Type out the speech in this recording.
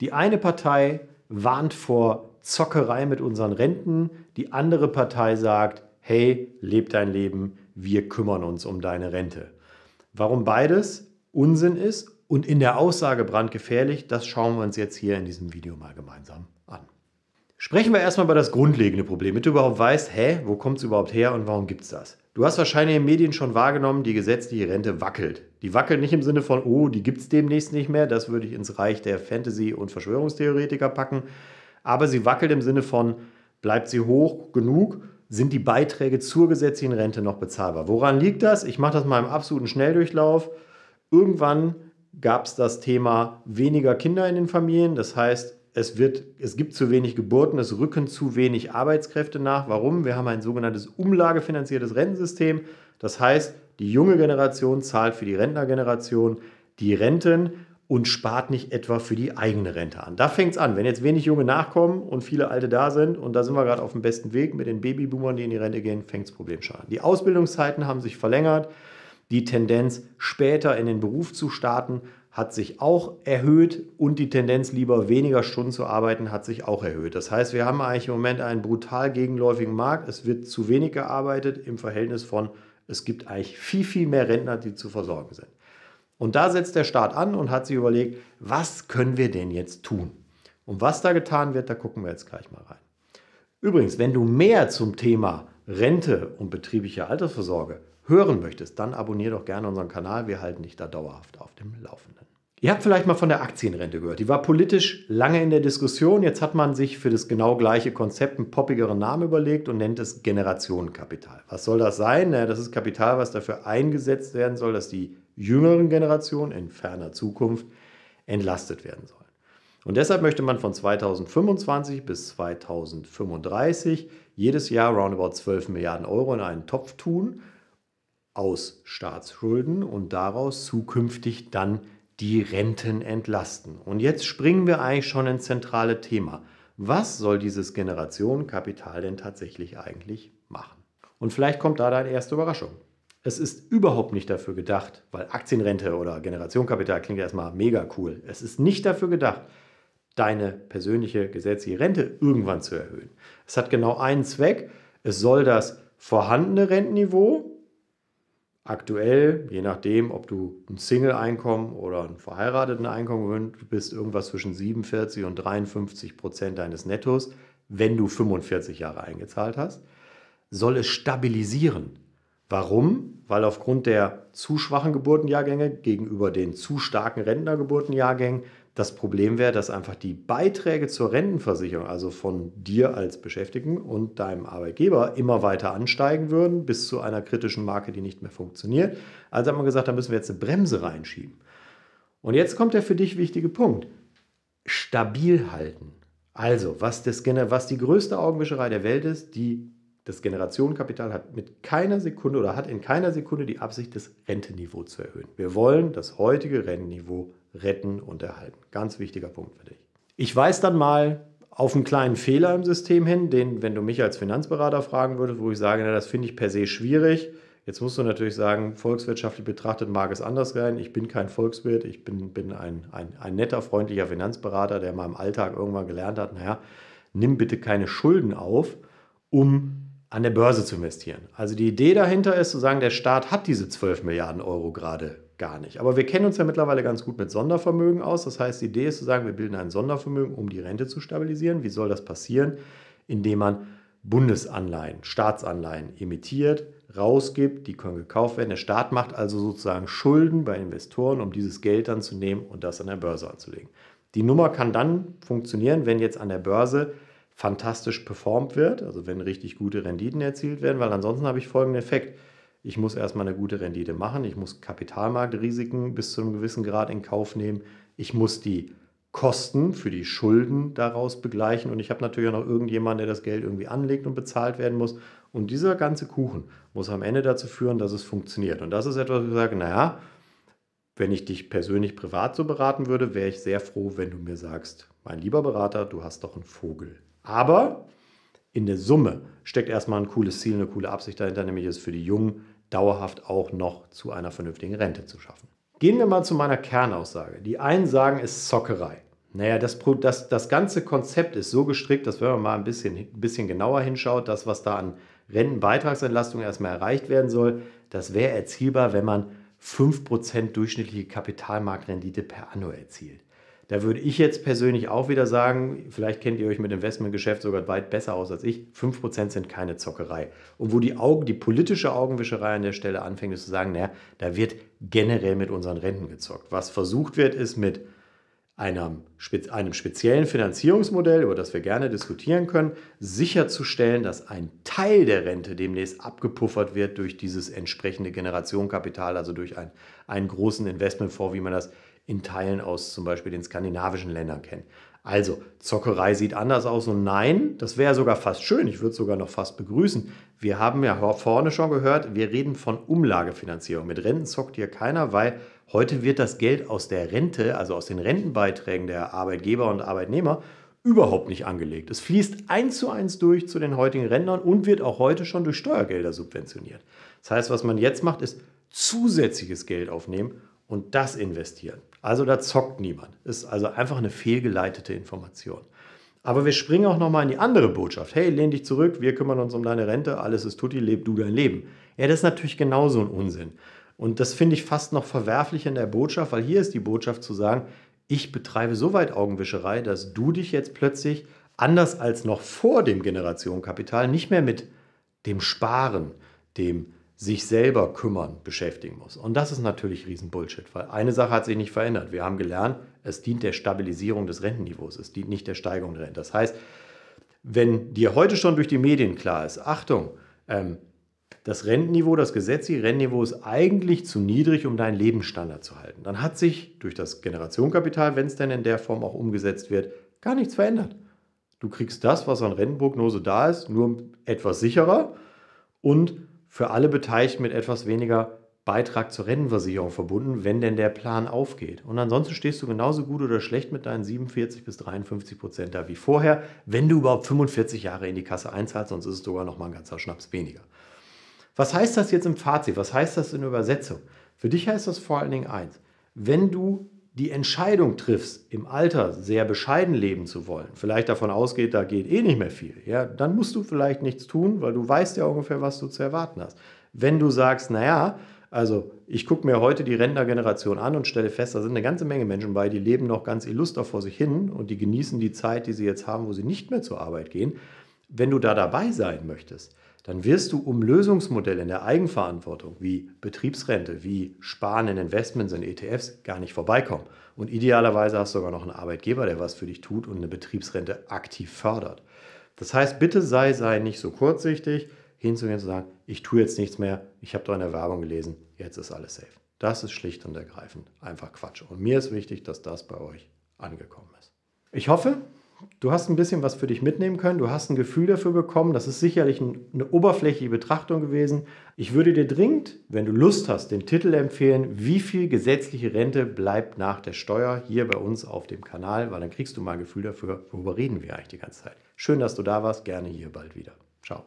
Die eine Partei warnt vor Zockerei mit unseren Renten, die andere Partei sagt, hey, leb dein Leben, wir kümmern uns um deine Rente. Warum beides Unsinn ist und in der Aussage brandgefährlich, das schauen wir uns jetzt hier in diesem Video mal gemeinsam an. Sprechen wir erstmal über das grundlegende Problem, damit du überhaupt weißt, hä, wo kommt es überhaupt her und warum gibt es das? Du hast wahrscheinlich in den Medien schon wahrgenommen, die gesetzliche Rente wackelt. Die wackelt nicht im Sinne von, oh, die gibt es demnächst nicht mehr, das würde ich ins Reich der Fantasy- und Verschwörungstheoretiker packen, aber sie wackelt im Sinne von, bleibt sie hoch genug, sind die Beiträge zur gesetzlichen Rente noch bezahlbar. Woran liegt das? Ich mache das mal im absoluten Schnelldurchlauf. Irgendwann gab es das Thema weniger Kinder in den Familien, das heißt, es, wird, es gibt zu wenig Geburten, es rücken zu wenig Arbeitskräfte nach. Warum? Wir haben ein sogenanntes umlagefinanziertes Rentensystem. Das heißt, die junge Generation zahlt für die Rentnergeneration die Renten und spart nicht etwa für die eigene Rente an. Da fängt es an. Wenn jetzt wenig Junge nachkommen und viele Alte da sind, und da sind wir gerade auf dem besten Weg mit den Babyboomern, die in die Rente gehen, fängt das Problem schon an. Die Ausbildungszeiten haben sich verlängert. Die Tendenz, später in den Beruf zu starten, hat sich auch erhöht und die Tendenz, lieber weniger Stunden zu arbeiten, hat sich auch erhöht. Das heißt, wir haben eigentlich im Moment einen brutal gegenläufigen Markt. Es wird zu wenig gearbeitet im Verhältnis von, es gibt eigentlich viel, viel mehr Rentner, die zu versorgen sind. Und da setzt der Staat an und hat sich überlegt, was können wir denn jetzt tun? Und was da getan wird, da gucken wir jetzt gleich mal rein. Übrigens, wenn du mehr zum Thema Rente und betriebliche Altersvorsorge hören möchtest, dann abonniere doch gerne unseren Kanal. Wir halten dich da dauerhaft auf dem Laufenden. Ihr habt vielleicht mal von der Aktienrente gehört. Die war politisch lange in der Diskussion. Jetzt hat man sich für das genau gleiche Konzept einen poppigeren Namen überlegt und nennt es Generationenkapital. Was soll das sein? Das ist Kapital, was dafür eingesetzt werden soll, dass die jüngeren Generationen in ferner Zukunft entlastet werden sollen. Und deshalb möchte man von 2025 bis 2035 jedes Jahr roundabout 12 Milliarden Euro in einen Topf tun aus Staatsschulden und daraus zukünftig dann die Renten entlasten. Und jetzt springen wir eigentlich schon ins zentrale Thema. Was soll dieses Generationenkapital denn tatsächlich eigentlich machen? Und vielleicht kommt da deine erste Überraschung. Es ist überhaupt nicht dafür gedacht, weil Aktienrente oder Generationenkapital klingt erstmal mega cool. Es ist nicht dafür gedacht, deine persönliche gesetzliche Rente irgendwann zu erhöhen. Es hat genau einen Zweck. Es soll das vorhandene Rentenniveau, aktuell, je nachdem, ob du ein Single-Einkommen oder ein verheirateten Einkommen gewöhnt bist, irgendwas zwischen 47 und 53 Prozent deines Nettos, wenn du 45 Jahre eingezahlt hast, soll es stabilisieren. Warum? Weil aufgrund der zu schwachen Geburtenjahrgänge gegenüber den zu starken Rentnergeburtenjahrgängen das Problem wäre, dass einfach die Beiträge zur Rentenversicherung, also von dir als Beschäftigten und deinem Arbeitgeber, immer weiter ansteigen würden bis zu einer kritischen Marke, die nicht mehr funktioniert. Also hat man gesagt, da müssen wir jetzt eine Bremse reinschieben. Und jetzt kommt der für dich wichtige Punkt. Stabil halten. Also, was, das, was die größte Augenwischerei der Welt ist, die, das Generationenkapital hat mit keiner Sekunde oder hat in keiner Sekunde die Absicht, das Rentenniveau zu erhöhen. Wir wollen das heutige Rentenniveau erhöhen retten und erhalten. Ganz wichtiger Punkt für dich. Ich weise dann mal auf einen kleinen Fehler im System hin, den, wenn du mich als Finanzberater fragen würdest, wo ich sage, na, das finde ich per se schwierig. Jetzt musst du natürlich sagen, volkswirtschaftlich betrachtet mag es anders sein. Ich bin kein Volkswirt, ich bin, bin ein, ein, ein netter, freundlicher Finanzberater, der mal im Alltag irgendwann gelernt hat, naja, nimm bitte keine Schulden auf, um an der Börse zu investieren. Also die Idee dahinter ist zu sagen, der Staat hat diese 12 Milliarden Euro gerade gar nicht. Aber wir kennen uns ja mittlerweile ganz gut mit Sondervermögen aus. Das heißt, die Idee ist zu sagen, wir bilden ein Sondervermögen, um die Rente zu stabilisieren. Wie soll das passieren? Indem man Bundesanleihen, Staatsanleihen emittiert, rausgibt, die können gekauft werden. Der Staat macht also sozusagen Schulden bei Investoren, um dieses Geld dann zu nehmen und das an der Börse anzulegen. Die Nummer kann dann funktionieren, wenn jetzt an der Börse fantastisch performt wird, also wenn richtig gute Renditen erzielt werden, weil ansonsten habe ich folgenden Effekt ich muss erstmal eine gute Rendite machen, ich muss Kapitalmarktrisiken bis zu einem gewissen Grad in Kauf nehmen, ich muss die Kosten für die Schulden daraus begleichen und ich habe natürlich auch noch irgendjemanden, der das Geld irgendwie anlegt und bezahlt werden muss. Und dieser ganze Kuchen muss am Ende dazu führen, dass es funktioniert. Und das ist etwas, wo ich sage, naja, wenn ich dich persönlich privat so beraten würde, wäre ich sehr froh, wenn du mir sagst, mein lieber Berater, du hast doch einen Vogel. Aber in der Summe steckt erstmal ein cooles Ziel, eine coole Absicht dahinter, nämlich es für die Jungen dauerhaft auch noch zu einer vernünftigen Rente zu schaffen. Gehen wir mal zu meiner Kernaussage. Die einen sagen, es ist Zockerei. Naja, das, das, das ganze Konzept ist so gestrickt, dass wenn man mal ein bisschen, ein bisschen genauer hinschaut, das, was da an Rentenbeitragsentlastung erstmal erreicht werden soll, das wäre erzielbar, wenn man 5% durchschnittliche Kapitalmarktrendite per Anno erzielt. Da würde ich jetzt persönlich auch wieder sagen, vielleicht kennt ihr euch mit Investmentgeschäft sogar weit besser aus als ich, 5% sind keine Zockerei. Und wo die Augen, die politische Augenwischerei an der Stelle anfängt, ist zu sagen, naja, da wird generell mit unseren Renten gezockt. Was versucht wird, ist mit einem, einem speziellen Finanzierungsmodell, über das wir gerne diskutieren können, sicherzustellen, dass ein Teil der Rente demnächst abgepuffert wird durch dieses entsprechende Generationenkapital, also durch ein, einen großen Investmentfonds, wie man das in Teilen aus zum Beispiel den skandinavischen Ländern kennen. Also, Zockerei sieht anders aus und nein, das wäre sogar fast schön, ich würde es sogar noch fast begrüßen. Wir haben ja vorne schon gehört, wir reden von Umlagefinanzierung. Mit Renten zockt hier keiner, weil heute wird das Geld aus der Rente, also aus den Rentenbeiträgen der Arbeitgeber und Arbeitnehmer, überhaupt nicht angelegt. Es fließt eins zu eins durch zu den heutigen Rentnern und wird auch heute schon durch Steuergelder subventioniert. Das heißt, was man jetzt macht, ist zusätzliches Geld aufnehmen und das investieren. Also da zockt niemand. Ist also einfach eine fehlgeleitete Information. Aber wir springen auch nochmal in die andere Botschaft. Hey, lehn dich zurück, wir kümmern uns um deine Rente, alles ist tutti, leb du dein Leben. Ja, das ist natürlich genauso ein Unsinn. Und das finde ich fast noch verwerflich in der Botschaft, weil hier ist die Botschaft zu sagen, ich betreibe so weit Augenwischerei, dass du dich jetzt plötzlich anders als noch vor dem Generationenkapital nicht mehr mit dem Sparen, dem sich selber kümmern beschäftigen muss. Und das ist natürlich Riesenbullshit, weil eine Sache hat sich nicht verändert. Wir haben gelernt, es dient der Stabilisierung des Rentenniveaus, es dient nicht der Steigerung der Rente. Das heißt, wenn dir heute schon durch die Medien klar ist, Achtung, ähm, das Rentenniveau, das gesetzliche Rentenniveau ist eigentlich zu niedrig, um deinen Lebensstandard zu halten, dann hat sich durch das Generationenkapital, wenn es denn in der Form auch umgesetzt wird, gar nichts verändert. Du kriegst das, was an Rentenprognose da ist, nur etwas sicherer und für alle Beteiligten mit etwas weniger Beitrag zur Rentenversicherung verbunden, wenn denn der Plan aufgeht. Und ansonsten stehst du genauso gut oder schlecht mit deinen 47 bis 53 Prozent da wie vorher, wenn du überhaupt 45 Jahre in die Kasse einzahlst, sonst ist es sogar noch mal ein ganzer Schnaps weniger. Was heißt das jetzt im Fazit? Was heißt das in Übersetzung? Für dich heißt das vor allen Dingen eins. Wenn du die Entscheidung triffst, im Alter sehr bescheiden leben zu wollen, vielleicht davon ausgeht, da geht eh nicht mehr viel, ja, dann musst du vielleicht nichts tun, weil du weißt ja ungefähr, was du zu erwarten hast. Wenn du sagst, naja, also ich gucke mir heute die Rentnergeneration an und stelle fest, da sind eine ganze Menge Menschen bei, die leben noch ganz illuster vor sich hin und die genießen die Zeit, die sie jetzt haben, wo sie nicht mehr zur Arbeit gehen. Wenn du da dabei sein möchtest, dann wirst du um Lösungsmodelle in der Eigenverantwortung wie Betriebsrente, wie Sparen in Investments, in ETFs gar nicht vorbeikommen. Und idealerweise hast du sogar noch einen Arbeitgeber, der was für dich tut und eine Betriebsrente aktiv fördert. Das heißt, bitte sei, sei nicht so kurzsichtig, hinzugehen und zu sagen, ich tue jetzt nichts mehr, ich habe doch in der Werbung gelesen, jetzt ist alles safe. Das ist schlicht und ergreifend einfach Quatsch. Und mir ist wichtig, dass das bei euch angekommen ist. Ich hoffe, Du hast ein bisschen was für dich mitnehmen können, du hast ein Gefühl dafür bekommen, das ist sicherlich eine oberflächliche Betrachtung gewesen. Ich würde dir dringend, wenn du Lust hast, den Titel empfehlen, wie viel gesetzliche Rente bleibt nach der Steuer hier bei uns auf dem Kanal, weil dann kriegst du mal ein Gefühl dafür, worüber reden wir eigentlich die ganze Zeit. Schön, dass du da warst, gerne hier bald wieder. Ciao.